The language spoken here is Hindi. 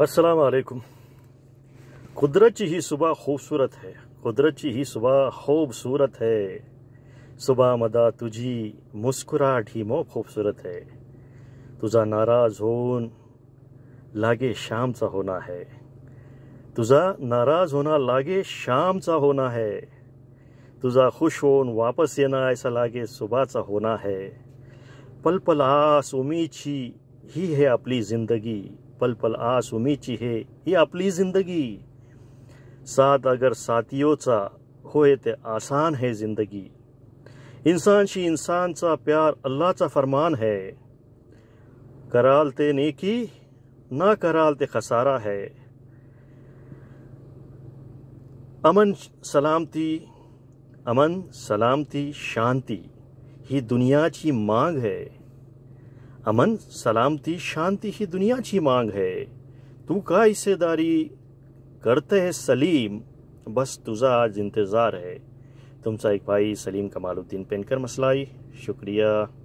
असलकुम कुदरत ही सुबह खूबसूरत है कुदरत ही सुबह खूबसूरत है सुबह मदा तुझी मुस्कुराहट ही मो खूबसूरत है तुझा नाराज होन लागे शाम सा होना है तुझा नाराज होना लागे शाम सा होना है तुझा खुश होन वापस येना ऐसा लागे सुबह सा होना है पल पल आस उम्मीद ही है अपनी ज़िंदगी पल पल आस उमी ची हे ही अपनी जिंदगी साथ अगर साथियों होय ते आसान है जिंदगी इंसान शी इंसान चा प्यार अल्लाह चा फरमान है कराल ते नेकी ना कराल ते खसारा है अमन सलामती अमन सलामती शांति ही दुनिया की मांग है अमन सलामती शांति ही दुनिया की मांग है तू का हिस्सेदारी करते है सलीम बस तुझा आज इंतज़ार है सा एक भाई सलीम कमालुद्दीन पेनकर मसलाई शुक्रिया